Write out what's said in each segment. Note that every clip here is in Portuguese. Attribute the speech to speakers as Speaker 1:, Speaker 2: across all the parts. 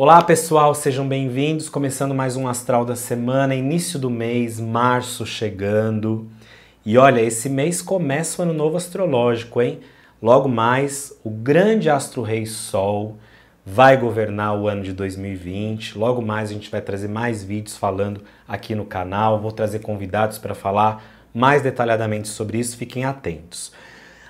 Speaker 1: Olá pessoal, sejam bem-vindos. Começando mais um astral da semana, início do mês, março chegando. E olha, esse mês começa o ano novo astrológico, hein? Logo mais, o grande astro-rei Sol vai governar o ano de 2020. Logo mais, a gente vai trazer mais vídeos falando aqui no canal. Vou trazer convidados para falar mais detalhadamente sobre isso. Fiquem atentos.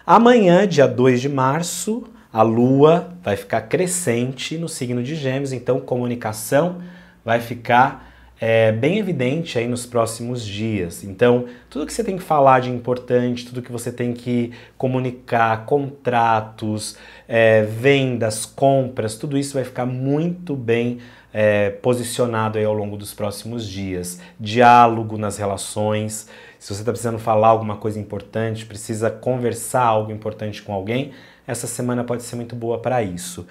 Speaker 1: Amanhã, dia 2 de março, a lua vai ficar crescente no signo de Gêmeos, então comunicação vai ficar é, bem evidente aí nos próximos dias. Então, tudo que você tem que falar de importante, tudo que você tem que comunicar, contratos, é, vendas, compras, tudo isso vai ficar muito bem é, posicionado aí ao longo dos próximos dias. Diálogo nas relações. Se você está precisando falar alguma coisa importante, precisa conversar algo importante com alguém, essa semana pode ser muito boa para isso.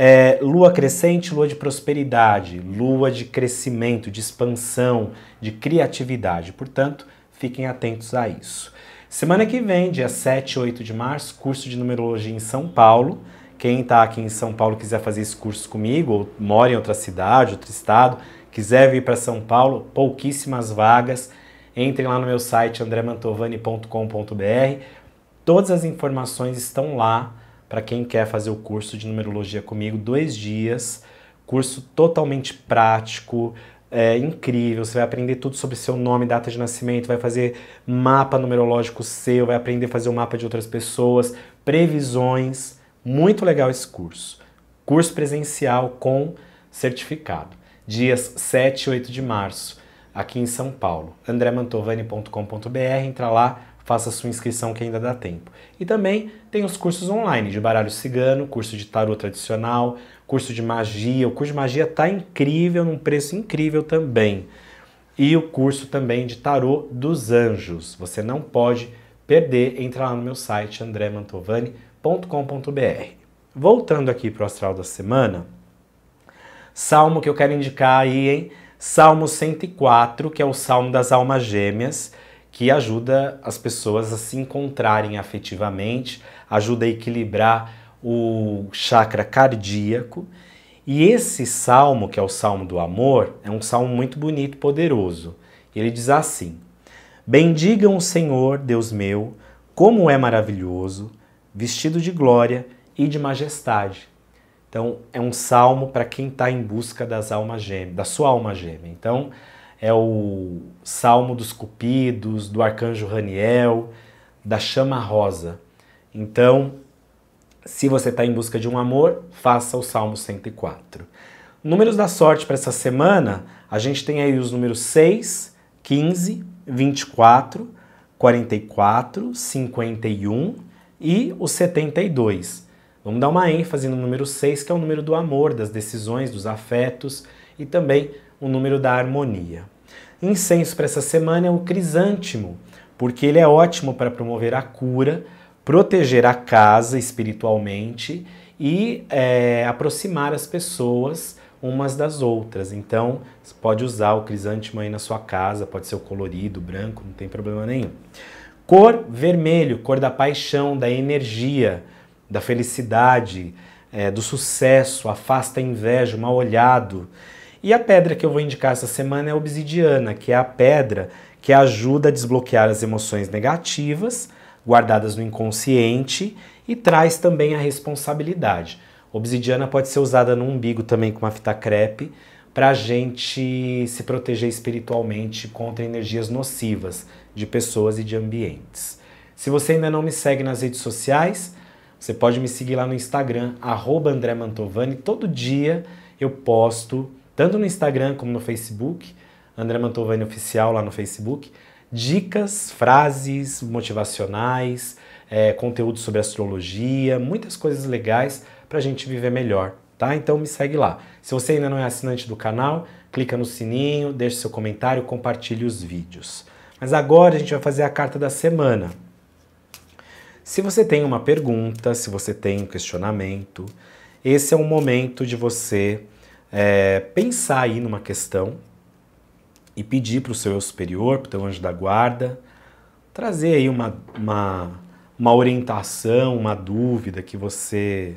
Speaker 1: É, lua crescente, lua de prosperidade, lua de crescimento, de expansão, de criatividade. Portanto, fiquem atentos a isso. Semana que vem, dia 7 e 8 de março, curso de numerologia em São Paulo. Quem está aqui em São Paulo quiser fazer esse curso comigo, ou mora em outra cidade, outro estado, quiser vir para São Paulo, pouquíssimas vagas. Entrem lá no meu site andremantovani.com.br. Todas as informações estão lá para quem quer fazer o curso de numerologia comigo, dois dias, curso totalmente prático, é incrível, você vai aprender tudo sobre seu nome, data de nascimento, vai fazer mapa numerológico seu, vai aprender a fazer o mapa de outras pessoas, previsões, muito legal esse curso. Curso presencial com certificado, dias 7 e 8 de março aqui em São Paulo. andremantovani.com.br, entra lá, faça sua inscrição que ainda dá tempo. E também tem os cursos online de baralho cigano, curso de tarô tradicional, curso de magia. O curso de magia está incrível, num preço incrível também. E o curso também de tarô dos anjos. Você não pode perder, entra lá no meu site andremantovani.com.br. Voltando aqui para o astral da semana, salmo que eu quero indicar aí, hein? Salmo 104, que é o Salmo das Almas Gêmeas, que ajuda as pessoas a se encontrarem afetivamente, ajuda a equilibrar o chakra cardíaco. E esse salmo, que é o Salmo do Amor, é um salmo muito bonito e poderoso. Ele diz assim: Bendigam o Senhor, Deus meu, como é maravilhoso, vestido de glória e de majestade. Então, é um salmo para quem está em busca das almas gêmeas, da sua alma gêmea. Então, é o salmo dos cupidos, do arcanjo Raniel, da chama rosa. Então, se você está em busca de um amor, faça o salmo 104. Números da sorte para essa semana, a gente tem aí os números 6, 15, 24, 44, 51 e o 72. Vamos dar uma ênfase no número 6, que é o número do amor, das decisões, dos afetos e também o número da harmonia. Incenso para essa semana é o crisântimo, porque ele é ótimo para promover a cura, proteger a casa espiritualmente e é, aproximar as pessoas umas das outras. Então, você pode usar o crisântimo aí na sua casa, pode ser o colorido, branco, não tem problema nenhum. Cor vermelho, cor da paixão, da energia da felicidade, é, do sucesso, afasta a inveja, o mal olhado. E a pedra que eu vou indicar essa semana é a obsidiana, que é a pedra que ajuda a desbloquear as emoções negativas guardadas no inconsciente e traz também a responsabilidade. Obsidiana pode ser usada no umbigo também com uma fita crepe para a gente se proteger espiritualmente contra energias nocivas de pessoas e de ambientes. Se você ainda não me segue nas redes sociais, você pode me seguir lá no Instagram, André Mantovani. Todo dia eu posto, tanto no Instagram como no Facebook, André Mantovani Oficial lá no Facebook, dicas, frases motivacionais, é, conteúdo sobre astrologia, muitas coisas legais para a gente viver melhor, tá? Então me segue lá. Se você ainda não é assinante do canal, clica no sininho, deixe seu comentário, compartilhe os vídeos. Mas agora a gente vai fazer a carta da semana. Se você tem uma pergunta, se você tem um questionamento, esse é um momento de você é, pensar aí numa questão e pedir para o seu eu superior, para o anjo da guarda, trazer aí uma, uma, uma orientação, uma dúvida que você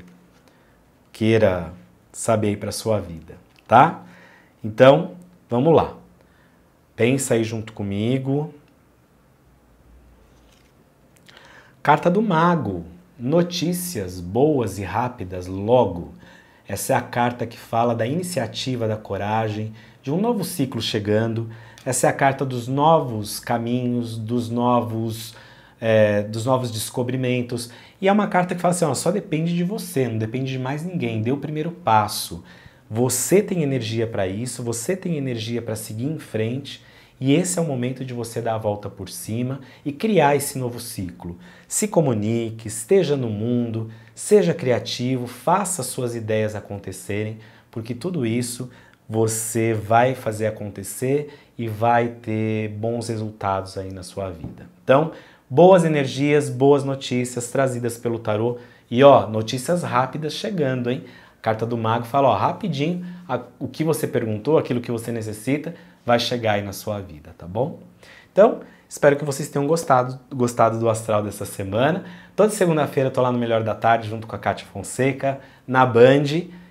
Speaker 1: queira saber aí para sua vida, tá? Então, vamos lá. Pensa aí junto comigo, Carta do Mago. Notícias boas e rápidas logo. Essa é a carta que fala da iniciativa, da coragem, de um novo ciclo chegando. Essa é a carta dos novos caminhos, dos novos. É, dos novos descobrimentos. E é uma carta que fala assim: ó, só depende de você, não depende de mais ninguém, dê o primeiro passo. Você tem energia para isso, você tem energia para seguir em frente e esse é o momento de você dar a volta por cima e criar esse novo ciclo. Se comunique, esteja no mundo, seja criativo, faça suas ideias acontecerem, porque tudo isso você vai fazer acontecer e vai ter bons resultados aí na sua vida. Então, boas energias, boas notícias trazidas pelo tarô e ó, notícias rápidas chegando, hein? A carta do mago fala, ó, rapidinho, a, o que você perguntou, aquilo que você necessita, vai chegar aí na sua vida, tá bom? Então, espero que vocês tenham gostado, gostado do astral dessa semana. Toda segunda-feira eu tô lá no Melhor da Tarde junto com a Cátia Fonseca, na Band,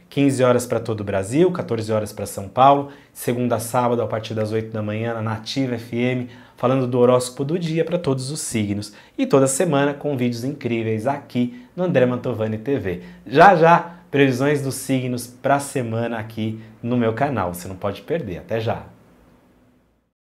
Speaker 1: 15 horas para todo o Brasil, 14 horas para São Paulo, segunda a sábado a partir das 8 da manhã na Nativa FM, falando do horóscopo do dia para todos os signos e toda semana com vídeos incríveis aqui no André Mantovani TV. Já já previsões dos signos para a semana aqui no meu canal, você não pode perder. Até já.